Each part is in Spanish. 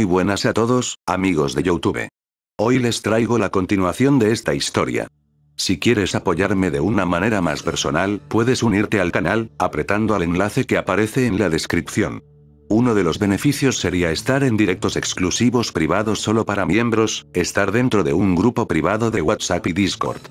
muy buenas a todos, amigos de Youtube. Hoy les traigo la continuación de esta historia. Si quieres apoyarme de una manera más personal, puedes unirte al canal, apretando al enlace que aparece en la descripción. Uno de los beneficios sería estar en directos exclusivos privados solo para miembros, estar dentro de un grupo privado de WhatsApp y Discord.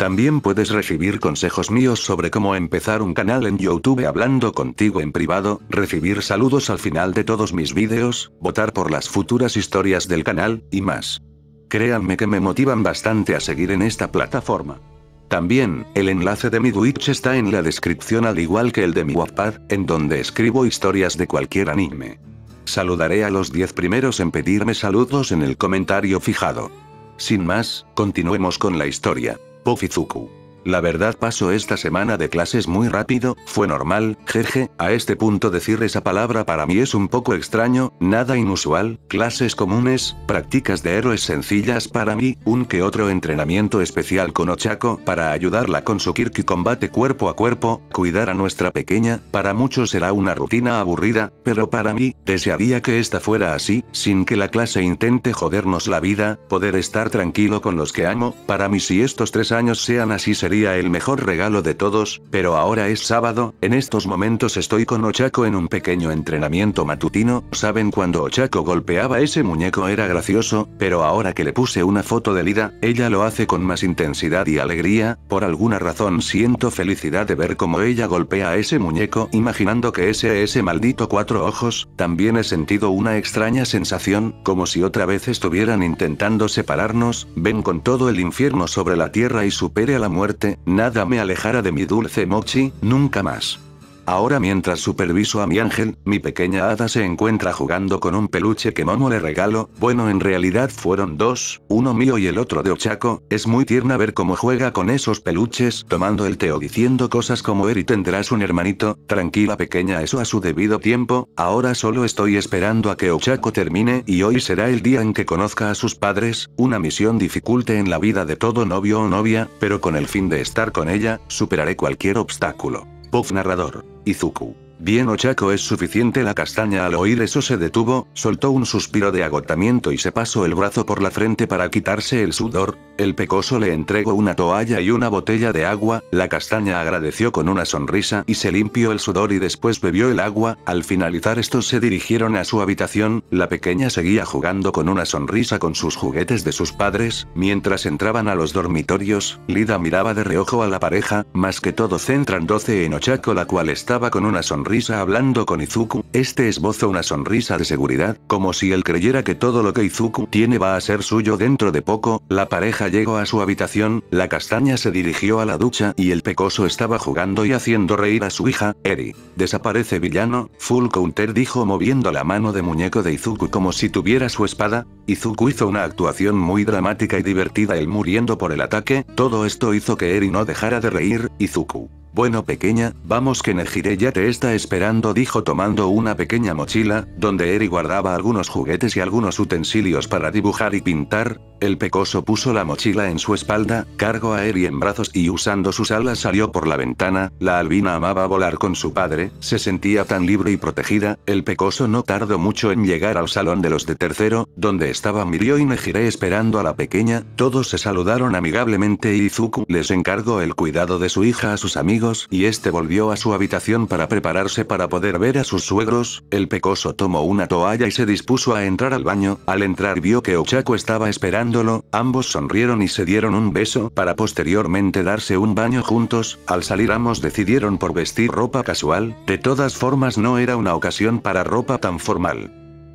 También puedes recibir consejos míos sobre cómo empezar un canal en YouTube hablando contigo en privado, recibir saludos al final de todos mis vídeos, votar por las futuras historias del canal, y más. Créanme que me motivan bastante a seguir en esta plataforma. También, el enlace de mi Twitch está en la descripción al igual que el de mi Wattpad, en donde escribo historias de cualquier anime. Saludaré a los 10 primeros en pedirme saludos en el comentario fijado. Sin más, continuemos con la historia. Pofizuku. La verdad pasó esta semana de clases muy rápido, fue normal, jeje, a este punto decir esa palabra para mí es un poco extraño, nada inusual, clases comunes, prácticas de héroes sencillas para mí, un que otro entrenamiento especial con Ochako para ayudarla con su Kirky combate cuerpo a cuerpo, cuidar a nuestra pequeña, para muchos será una rutina aburrida, pero para mí, desearía que esta fuera así, sin que la clase intente jodernos la vida, poder estar tranquilo con los que amo, para mí si estos tres años sean así sería el mejor regalo de todos, pero ahora es sábado, en estos momentos estoy con Ochaco en un pequeño entrenamiento matutino, saben cuando Ochaco golpeaba ese muñeco era gracioso, pero ahora que le puse una foto de Lida, ella lo hace con más intensidad y alegría, por alguna razón siento felicidad de ver cómo ella golpea a ese muñeco imaginando que ese ese maldito cuatro ojos, también he sentido una extraña sensación, como si otra vez estuvieran intentando separarnos, ven con todo el infierno sobre la tierra y supere a la muerte nada me alejará de mi dulce Mochi, nunca más. Ahora mientras superviso a mi ángel, mi pequeña hada se encuentra jugando con un peluche que Momo le regaló, bueno en realidad fueron dos, uno mío y el otro de Ochaco, es muy tierna ver cómo juega con esos peluches, tomando el té o diciendo cosas como Eri tendrás un hermanito, tranquila pequeña eso a su debido tiempo, ahora solo estoy esperando a que Ochaco termine y hoy será el día en que conozca a sus padres, una misión dificulte en la vida de todo novio o novia, pero con el fin de estar con ella, superaré cualquier obstáculo. Voz narrador. Izuku. Bien Ochaco es suficiente la castaña al oír eso se detuvo, soltó un suspiro de agotamiento y se pasó el brazo por la frente para quitarse el sudor, el pecoso le entregó una toalla y una botella de agua, la castaña agradeció con una sonrisa y se limpió el sudor y después bebió el agua, al finalizar estos se dirigieron a su habitación, la pequeña seguía jugando con una sonrisa con sus juguetes de sus padres, mientras entraban a los dormitorios, Lida miraba de reojo a la pareja, más que todo 12 en Ochaco la cual estaba con una sonrisa risa hablando con Izuku, este esbozo una sonrisa de seguridad, como si él creyera que todo lo que Izuku tiene va a ser suyo dentro de poco, la pareja llegó a su habitación, la castaña se dirigió a la ducha y el pecoso estaba jugando y haciendo reír a su hija, Eri. Desaparece villano, Full Counter dijo moviendo la mano de muñeco de Izuku como si tuviera su espada, Izuku hizo una actuación muy dramática y divertida el muriendo por el ataque, todo esto hizo que Eri no dejara de reír, Izuku. Bueno pequeña, vamos que Nejire ya te está esperando dijo tomando una pequeña mochila, donde Eri guardaba algunos juguetes y algunos utensilios para dibujar y pintar, el pecoso puso la mochila en su espalda, cargó a Eri en brazos y usando sus alas salió por la ventana, la albina amaba volar con su padre, se sentía tan libre y protegida, el pecoso no tardó mucho en llegar al salón de los de tercero, donde estaba Mirio y Nejire esperando a la pequeña, todos se saludaron amigablemente y Izuku les encargó el cuidado de su hija a sus amigos y este volvió a su habitación para prepararse para poder ver a sus suegros, el pecoso tomó una toalla y se dispuso a entrar al baño, al entrar vio que Ochaco estaba esperándolo, ambos sonrieron y se dieron un beso para posteriormente darse un baño juntos, al salir ambos decidieron por vestir ropa casual, de todas formas no era una ocasión para ropa tan formal.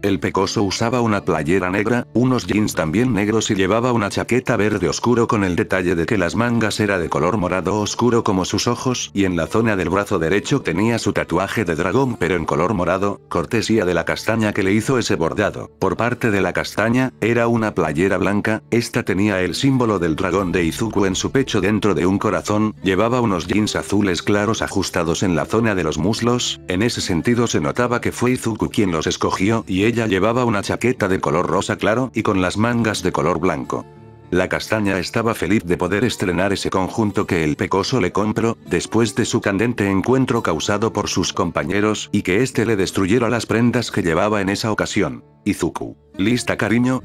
El pecoso usaba una playera negra, unos jeans también negros y llevaba una chaqueta verde oscuro con el detalle de que las mangas era de color morado oscuro como sus ojos y en la zona del brazo derecho tenía su tatuaje de dragón pero en color morado, cortesía de la castaña que le hizo ese bordado. Por parte de la castaña, era una playera blanca, esta tenía el símbolo del dragón de Izuku en su pecho dentro de un corazón, llevaba unos jeans azules claros ajustados en la zona de los muslos, en ese sentido se notaba que fue Izuku quien los escogió y ella ella llevaba una chaqueta de color rosa claro y con las mangas de color blanco. La castaña estaba feliz de poder estrenar ese conjunto que el pecoso le compró, después de su candente encuentro causado por sus compañeros y que éste le destruyera las prendas que llevaba en esa ocasión. Izuku. ¿Lista cariño?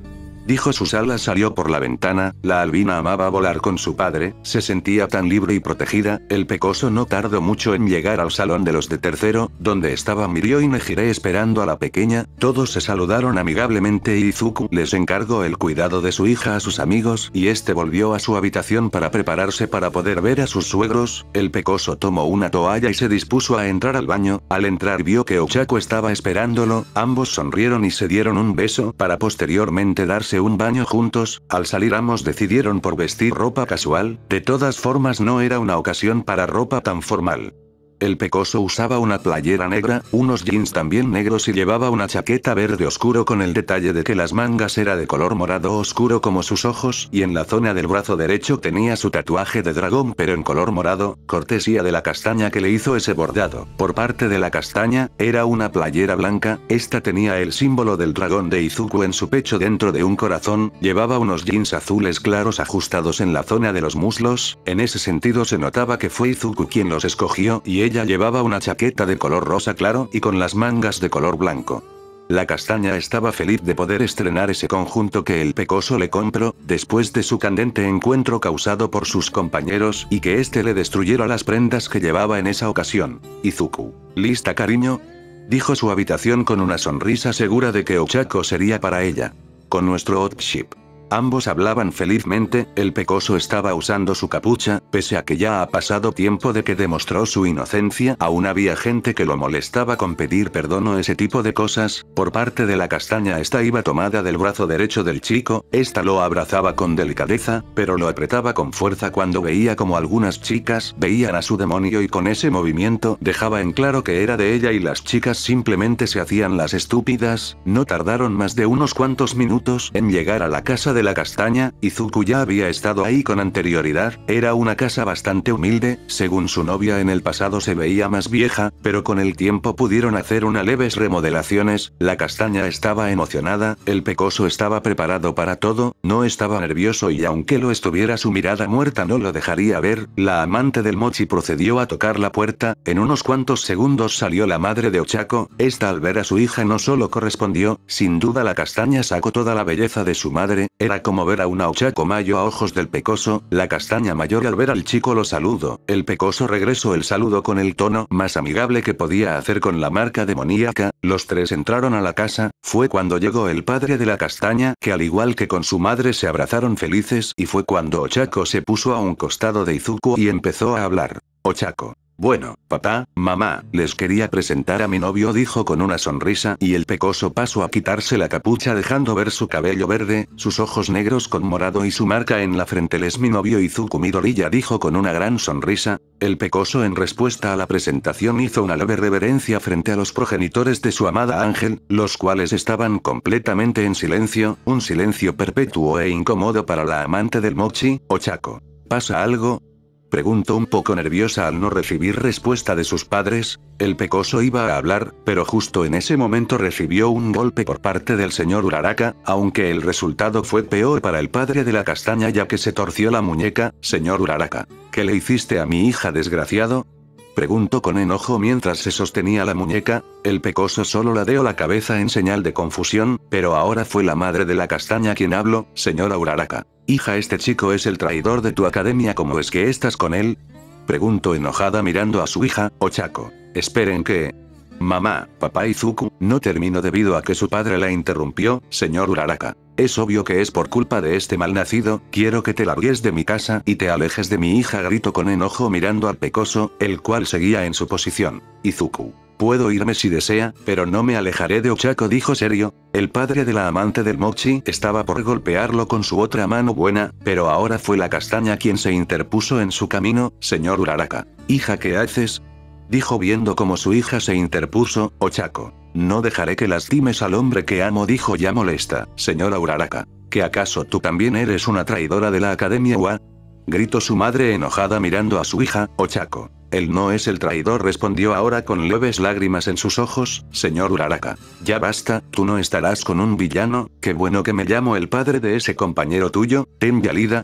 Dijo Susala salió por la ventana, la albina amaba volar con su padre, se sentía tan libre y protegida, el pecoso no tardó mucho en llegar al salón de los de tercero, donde estaba Mirio y Nejire esperando a la pequeña, todos se saludaron amigablemente y Izuku les encargó el cuidado de su hija a sus amigos y este volvió a su habitación para prepararse para poder ver a sus suegros, el pecoso tomó una toalla y se dispuso a entrar al baño, al entrar vio que Ochako estaba esperándolo, ambos sonrieron y se dieron un beso para posteriormente darse un baño juntos, al salir ambos decidieron por vestir ropa casual, de todas formas no era una ocasión para ropa tan formal. El pecoso usaba una playera negra, unos jeans también negros y llevaba una chaqueta verde oscuro con el detalle de que las mangas era de color morado oscuro como sus ojos y en la zona del brazo derecho tenía su tatuaje de dragón pero en color morado, cortesía de la castaña que le hizo ese bordado. Por parte de la castaña, era una playera blanca, esta tenía el símbolo del dragón de Izuku en su pecho dentro de un corazón, llevaba unos jeans azules claros ajustados en la zona de los muslos, en ese sentido se notaba que fue Izuku quien los escogió y ella ella llevaba una chaqueta de color rosa claro y con las mangas de color blanco. La castaña estaba feliz de poder estrenar ese conjunto que el pecoso le compró, después de su candente encuentro causado por sus compañeros y que éste le destruyera las prendas que llevaba en esa ocasión. Izuku. ¿Lista cariño? Dijo su habitación con una sonrisa segura de que ochaco sería para ella. Con nuestro ship. Ambos hablaban felizmente, el pecoso estaba usando su capucha, pese a que ya ha pasado tiempo de que demostró su inocencia, aún había gente que lo molestaba con pedir perdón o ese tipo de cosas, por parte de la castaña esta iba tomada del brazo derecho del chico, esta lo abrazaba con delicadeza, pero lo apretaba con fuerza cuando veía como algunas chicas veían a su demonio y con ese movimiento dejaba en claro que era de ella y las chicas simplemente se hacían las estúpidas, no tardaron más de unos cuantos minutos en llegar a la casa de de la castaña, Izuku ya había estado ahí con anterioridad, era una casa bastante humilde, según su novia en el pasado se veía más vieja, pero con el tiempo pudieron hacer unas leves remodelaciones, la castaña estaba emocionada, el pecoso estaba preparado para todo, no estaba nervioso y aunque lo estuviera su mirada muerta no lo dejaría ver, la amante del mochi procedió a tocar la puerta, en unos cuantos segundos salió la madre de Ochako, esta al ver a su hija no solo correspondió, sin duda la castaña sacó toda la belleza de su madre, como ver a una mayo a ojos del pecoso, la castaña mayor al ver al chico lo saludo, el pecoso regresó el saludo con el tono más amigable que podía hacer con la marca demoníaca, los tres entraron a la casa, fue cuando llegó el padre de la castaña que al igual que con su madre se abrazaron felices y fue cuando Ochaco se puso a un costado de Izuku y empezó a hablar. Ochaco. Bueno, papá, mamá, les quería presentar a mi novio dijo con una sonrisa y el pecoso pasó a quitarse la capucha dejando ver su cabello verde, sus ojos negros con morado y su marca en la frente. Les mi novio Izuku Midoriya dijo con una gran sonrisa. El pecoso en respuesta a la presentación hizo una leve reverencia frente a los progenitores de su amada Ángel, los cuales estaban completamente en silencio, un silencio perpetuo e incómodo para la amante del Mochi, Ochako. ¿Pasa algo? Preguntó un poco nerviosa al no recibir respuesta de sus padres, el pecoso iba a hablar, pero justo en ese momento recibió un golpe por parte del señor Uraraka, aunque el resultado fue peor para el padre de la castaña ya que se torció la muñeca, señor Uraraka. ¿Qué le hiciste a mi hija desgraciado? Preguntó con enojo mientras se sostenía la muñeca, el pecoso solo ladeó la cabeza en señal de confusión, pero ahora fue la madre de la castaña quien habló, señora Uraraka. Hija, este chico es el traidor de tu academia, ¿cómo es que estás con él? Preguntó enojada mirando a su hija, Ochako. Esperen que... Mamá, papá y Zuku, no termino debido a que su padre la interrumpió, señor Uraraka. Es obvio que es por culpa de este malnacido, quiero que te largues de mi casa y te alejes de mi hija, grito con enojo mirando al pecoso, el cual seguía en su posición. Izuku. Puedo irme si desea, pero no me alejaré de Ochako, dijo serio. El padre de la amante del Mochi estaba por golpearlo con su otra mano buena, pero ahora fue la castaña quien se interpuso en su camino, señor Uraraka. Hija, ¿qué haces? dijo viendo cómo su hija se interpuso, Ochaco. Oh, no dejaré que lastimes al hombre que amo, dijo ya molesta, señora Uraraka. ¿Que acaso tú también eres una traidora de la academia Wa? Gritó su madre enojada mirando a su hija, Ochaco. Oh, él no es el traidor, respondió ahora con leves lágrimas en sus ojos, señor Uraraka. Ya basta, tú no estarás con un villano, qué bueno que me llamo el padre de ese compañero tuyo, Ten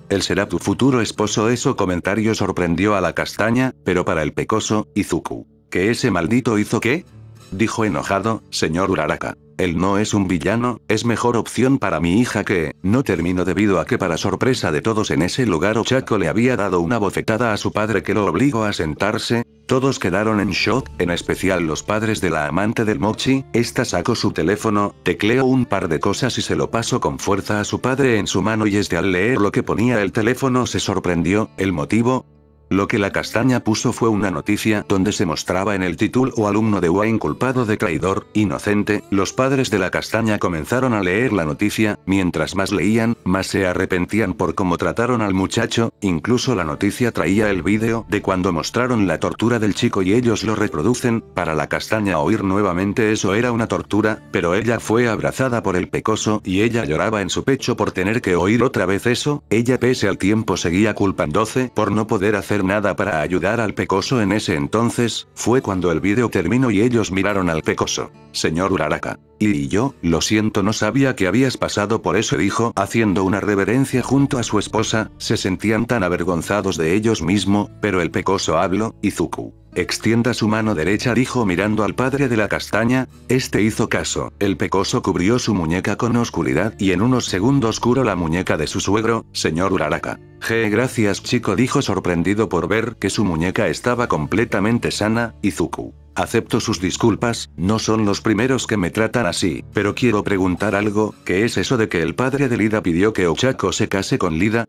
él será tu futuro esposo. Eso comentario sorprendió a la castaña, pero para el pecoso, Izuku. ¿Que ese maldito hizo qué? Dijo enojado, señor Uraraka él no es un villano, es mejor opción para mi hija que, no termino debido a que para sorpresa de todos en ese lugar Ochaco le había dado una bofetada a su padre que lo obligó a sentarse, todos quedaron en shock, en especial los padres de la amante del Mochi, esta sacó su teléfono, tecleó un par de cosas y se lo pasó con fuerza a su padre en su mano y este al leer lo que ponía el teléfono se sorprendió, el motivo, lo que la castaña puso fue una noticia donde se mostraba en el título o alumno de Wayne culpado de traidor, inocente, los padres de la castaña comenzaron a leer la noticia, mientras más leían, más se arrepentían por cómo trataron al muchacho, incluso la noticia traía el vídeo de cuando mostraron la tortura del chico y ellos lo reproducen, para la castaña oír nuevamente eso era una tortura, pero ella fue abrazada por el pecoso y ella lloraba en su pecho por tener que oír otra vez eso, ella pese al tiempo seguía culpándose por no poder hacer nada para ayudar al pecoso en ese entonces, fue cuando el vídeo terminó y ellos miraron al pecoso. Señor Uraraka. Y yo, lo siento no sabía que habías pasado por eso dijo haciendo una reverencia junto a su esposa, se sentían tan avergonzados de ellos mismos, pero el pecoso habló, Izuku. Extienda su mano derecha dijo mirando al padre de la castaña, este hizo caso, el pecoso cubrió su muñeca con oscuridad y en unos segundos curó la muñeca de su suegro, señor Uraraka. Je gracias chico dijo sorprendido por ver que su muñeca estaba completamente sana, Izuku. Acepto sus disculpas, no son los primeros que me tratan así, pero quiero preguntar algo, ¿qué es eso de que el padre de Lida pidió que Ochako se case con Lida?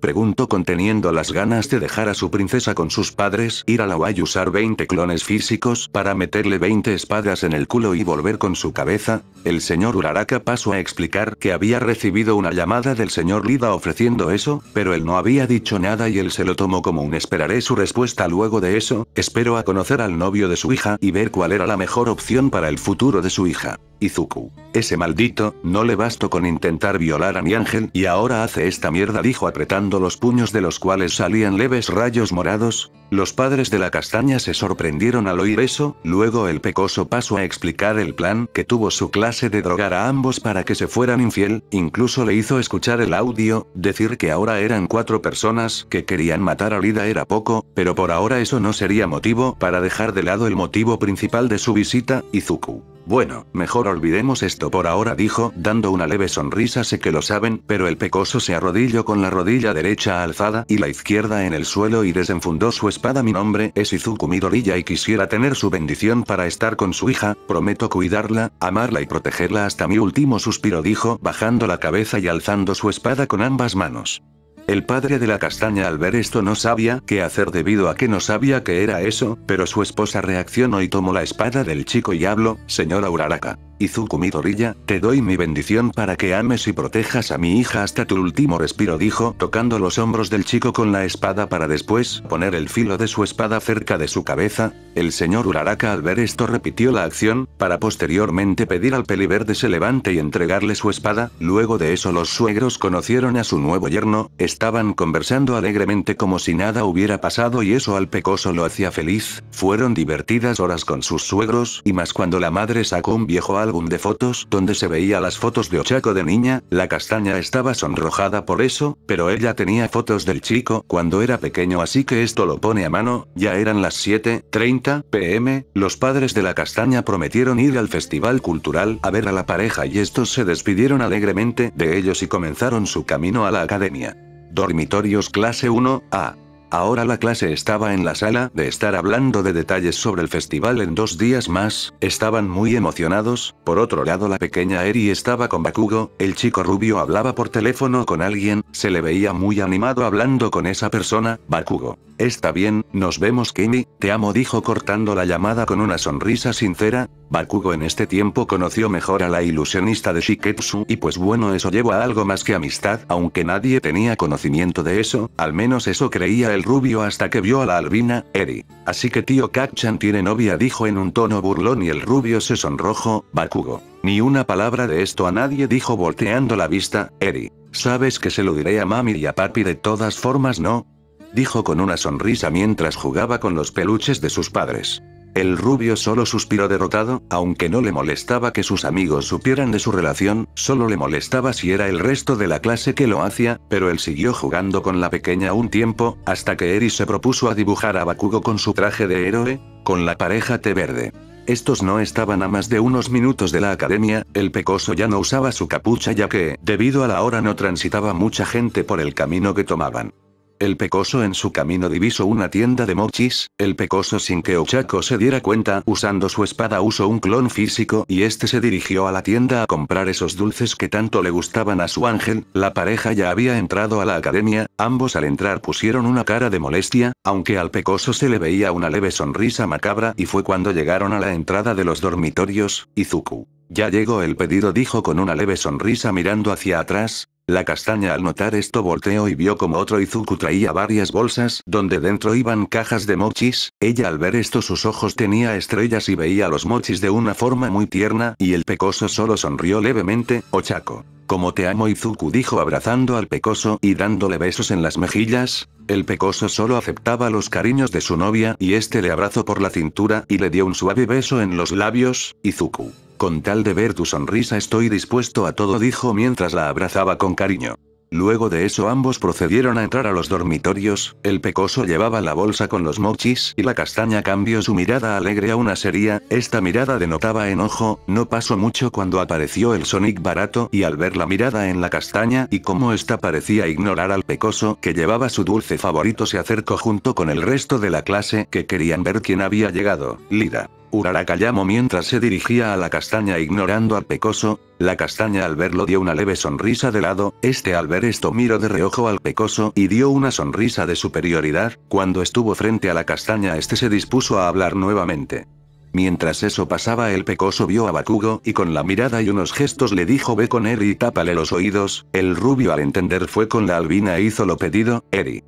Preguntó conteniendo las ganas de dejar a su princesa con sus padres, ir a la UA usar 20 clones físicos para meterle 20 espadas en el culo y volver con su cabeza. El señor Uraraka pasó a explicar que había recibido una llamada del señor Lida ofreciendo eso, pero él no había dicho nada y él se lo tomó como un esperaré su respuesta luego de eso, espero a conocer al novio de su hija y ver cuál era la mejor opción para el futuro de su hija. Izuku. Ese maldito, no le bastó con intentar violar a mi ángel y ahora hace esta mierda dijo apretando los puños de los cuales salían leves rayos morados. Los padres de la castaña se sorprendieron al oír eso, luego el pecoso pasó a explicar el plan que tuvo su clase de drogar a ambos para que se fueran infiel, incluso le hizo escuchar el audio, decir que ahora eran cuatro personas que querían matar a Lida era poco, pero por ahora eso no sería motivo para dejar de lado el motivo principal de su visita, Izuku. Bueno, mejor olvidemos esto por ahora, dijo, dando una leve sonrisa. Sé que lo saben, pero el pecoso se arrodilló con la rodilla derecha alzada y la izquierda en el suelo y desenfundó su espada. Mi nombre es Izuku Midoriya y quisiera tener su bendición para estar con su hija, prometo cuidarla, amarla y protegerla hasta mi último suspiro, dijo, bajando la cabeza y alzando su espada con ambas manos. El padre de la castaña al ver esto no sabía qué hacer debido a que no sabía qué era eso, pero su esposa reaccionó y tomó la espada del chico y habló, señora Uraraka. Izuku Midoriya, te doy mi bendición para que ames y protejas a mi hija hasta tu último respiro dijo tocando los hombros del chico con la espada para después poner el filo de su espada cerca de su cabeza. El señor Uraraka al ver esto repitió la acción, para posteriormente pedir al peliverde se levante y entregarle su espada, luego de eso los suegros conocieron a su nuevo yerno, estaban conversando alegremente como si nada hubiera pasado y eso al pecoso lo hacía feliz, fueron divertidas horas con sus suegros y más cuando la madre sacó un viejo al álbum de fotos donde se veía las fotos de Ochaco de niña, la castaña estaba sonrojada por eso, pero ella tenía fotos del chico cuando era pequeño así que esto lo pone a mano, ya eran las 7.30 pm, los padres de la castaña prometieron ir al festival cultural a ver a la pareja y estos se despidieron alegremente de ellos y comenzaron su camino a la academia. Dormitorios clase 1, A. Ahora la clase estaba en la sala de estar hablando de detalles sobre el festival en dos días más, estaban muy emocionados, por otro lado la pequeña Eri estaba con Bakugo, el chico rubio hablaba por teléfono con alguien, se le veía muy animado hablando con esa persona, Bakugo. Está bien, nos vemos Kimi, te amo dijo cortando la llamada con una sonrisa sincera. Bakugo en este tiempo conoció mejor a la ilusionista de Shiketsu y pues bueno eso lleva a algo más que amistad, aunque nadie tenía conocimiento de eso, al menos eso creía el rubio hasta que vio a la albina, Eri. Así que tío Kachan tiene novia dijo en un tono burlón y el rubio se sonrojo, Bakugo. Ni una palabra de esto a nadie dijo volteando la vista, Eri. Sabes que se lo diré a mami y a papi de todas formas no, dijo con una sonrisa mientras jugaba con los peluches de sus padres. El rubio solo suspiró derrotado, aunque no le molestaba que sus amigos supieran de su relación, solo le molestaba si era el resto de la clase que lo hacía, pero él siguió jugando con la pequeña un tiempo, hasta que Eri se propuso a dibujar a Bakugo con su traje de héroe, con la pareja té verde. Estos no estaban a más de unos minutos de la academia, el pecoso ya no usaba su capucha ya que, debido a la hora no transitaba mucha gente por el camino que tomaban el pecoso en su camino divisó una tienda de mochis, el pecoso sin que Ochako se diera cuenta usando su espada usó un clon físico y este se dirigió a la tienda a comprar esos dulces que tanto le gustaban a su ángel, la pareja ya había entrado a la academia, ambos al entrar pusieron una cara de molestia, aunque al pecoso se le veía una leve sonrisa macabra y fue cuando llegaron a la entrada de los dormitorios, Izuku. Ya llegó el pedido, dijo con una leve sonrisa mirando hacia atrás. La castaña al notar esto volteó y vio como otro Izuku traía varias bolsas donde dentro iban cajas de mochis, ella al ver esto sus ojos tenía estrellas y veía los mochis de una forma muy tierna y el pecoso solo sonrió levemente, Ochako. Como te amo Izuku dijo abrazando al pecoso y dándole besos en las mejillas, el pecoso solo aceptaba los cariños de su novia y este le abrazó por la cintura y le dio un suave beso en los labios, Izuku. Con tal de ver tu sonrisa estoy dispuesto a todo, dijo mientras la abrazaba con cariño. Luego de eso ambos procedieron a entrar a los dormitorios, el pecoso llevaba la bolsa con los mochis y la castaña cambió su mirada alegre a una seria, esta mirada denotaba enojo, no pasó mucho cuando apareció el Sonic barato y al ver la mirada en la castaña y cómo esta parecía ignorar al pecoso que llevaba su dulce favorito se acercó junto con el resto de la clase que querían ver quién había llegado, Lida. Uraraka llamó mientras se dirigía a la castaña ignorando al pecoso, la castaña al verlo dio una leve sonrisa de lado, este al ver esto miró de reojo al pecoso y dio una sonrisa de superioridad, cuando estuvo frente a la castaña este se dispuso a hablar nuevamente. Mientras eso pasaba el pecoso vio a Bakugo y con la mirada y unos gestos le dijo ve con Eri y tápale los oídos, el rubio al entender fue con la albina e hizo lo pedido, Eri.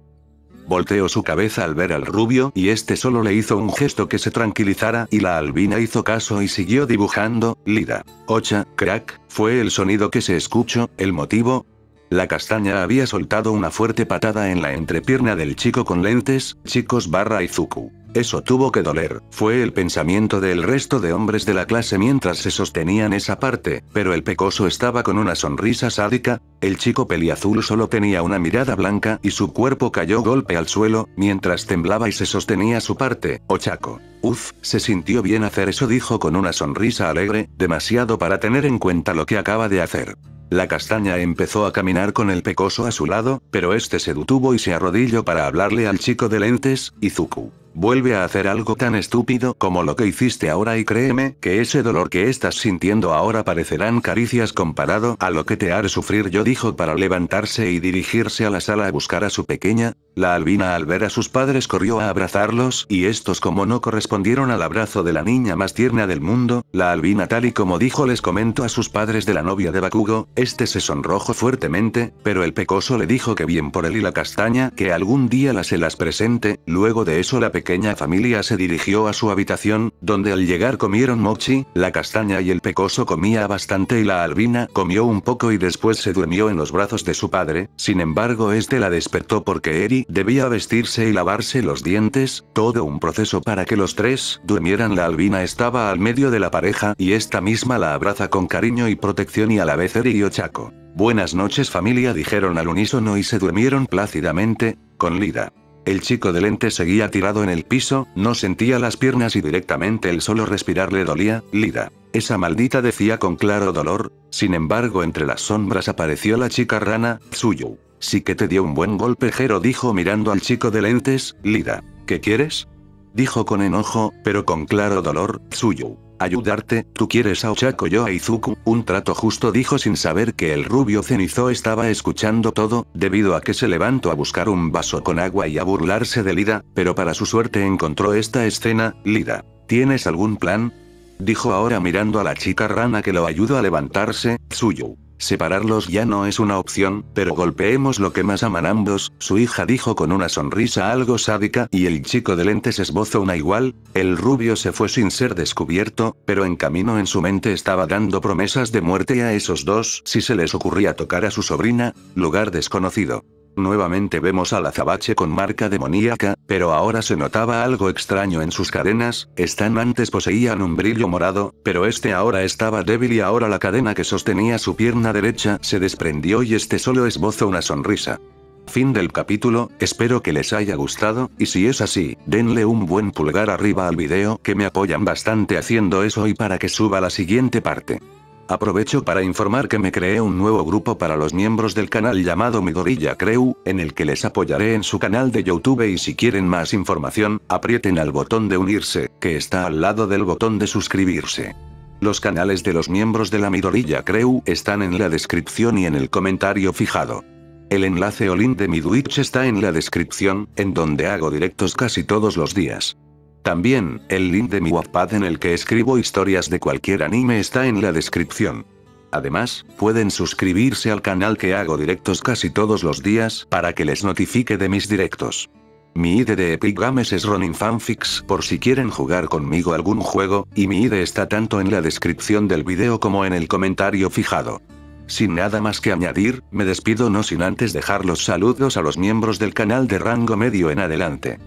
Volteó su cabeza al ver al rubio y este solo le hizo un gesto que se tranquilizara y la albina hizo caso y siguió dibujando, lira. Ocha, crack, fue el sonido que se escuchó, el motivo, la castaña había soltado una fuerte patada en la entrepierna del chico con lentes, chicos barra Izuku. Eso tuvo que doler, fue el pensamiento del resto de hombres de la clase mientras se sostenían esa parte, pero el pecoso estaba con una sonrisa sádica, el chico peliazul solo tenía una mirada blanca y su cuerpo cayó golpe al suelo, mientras temblaba y se sostenía su parte, o oh chaco. Uf, se sintió bien hacer eso dijo con una sonrisa alegre, demasiado para tener en cuenta lo que acaba de hacer. La castaña empezó a caminar con el pecoso a su lado, pero este se detuvo y se arrodilló para hablarle al chico de lentes, Izuku. Vuelve a hacer algo tan estúpido como lo que hiciste ahora y créeme que ese dolor que estás sintiendo ahora parecerán caricias comparado a lo que te haré sufrir yo dijo para levantarse y dirigirse a la sala a buscar a su pequeña. La albina al ver a sus padres corrió a abrazarlos y estos como no correspondieron al abrazo de la niña más tierna del mundo, la albina tal y como dijo les comentó a sus padres de la novia de Bakugo, este se sonrojó fuertemente, pero el pecoso le dijo que bien por él y la castaña que algún día la se las presente, luego de eso la pequeña familia se dirigió a su habitación, donde al llegar comieron mochi, la castaña y el pecoso comía bastante y la albina comió un poco y después se durmió en los brazos de su padre, sin embargo este la despertó porque Eri debía vestirse y lavarse los dientes, todo un proceso para que los tres durmieran la albina estaba al medio de la pareja y esta misma la abraza con cariño y protección y a la vez Eri y Ochaco. Buenas noches familia dijeron al unísono y se durmieron plácidamente, con Lida. El chico de lente seguía tirado en el piso, no sentía las piernas y directamente el solo respirar le dolía, Lida. Esa maldita decía con claro dolor, sin embargo entre las sombras apareció la chica rana, Tsuyu. Sí que te dio un buen golpe dijo mirando al chico de lentes, Lida. ¿Qué quieres? Dijo con enojo, pero con claro dolor, Tsuyu ayudarte, tú quieres a Ochako yo a Izuku, un trato justo dijo sin saber que el rubio cenizo estaba escuchando todo, debido a que se levantó a buscar un vaso con agua y a burlarse de Lida, pero para su suerte encontró esta escena, Lida, ¿Tienes algún plan? Dijo ahora mirando a la chica rana que lo ayudó a levantarse, Tsuyu. Separarlos ya no es una opción, pero golpeemos lo que más aman ambos, su hija dijo con una sonrisa algo sádica y el chico de lentes esbozó una igual, el rubio se fue sin ser descubierto, pero en camino en su mente estaba dando promesas de muerte a esos dos si se les ocurría tocar a su sobrina, lugar desconocido. Nuevamente vemos al azabache con marca demoníaca, pero ahora se notaba algo extraño en sus cadenas, están antes poseían un brillo morado, pero este ahora estaba débil y ahora la cadena que sostenía su pierna derecha se desprendió y este solo esbozó una sonrisa. Fin del capítulo, espero que les haya gustado, y si es así, denle un buen pulgar arriba al video que me apoyan bastante haciendo eso y para que suba la siguiente parte. Aprovecho para informar que me creé un nuevo grupo para los miembros del canal llamado Midorilla Creu, en el que les apoyaré en su canal de Youtube y si quieren más información, aprieten al botón de unirse, que está al lado del botón de suscribirse. Los canales de los miembros de la Midorilla Creu están en la descripción y en el comentario fijado. El enlace o link de mi Twitch está en la descripción, en donde hago directos casi todos los días. También, el link de mi Wattpad en el que escribo historias de cualquier anime está en la descripción. Además, pueden suscribirse al canal que hago directos casi todos los días para que les notifique de mis directos. Mi ID de Epic Games es Ronin por si quieren jugar conmigo algún juego, y mi ID está tanto en la descripción del video como en el comentario fijado. Sin nada más que añadir, me despido no sin antes dejar los saludos a los miembros del canal de rango medio en adelante.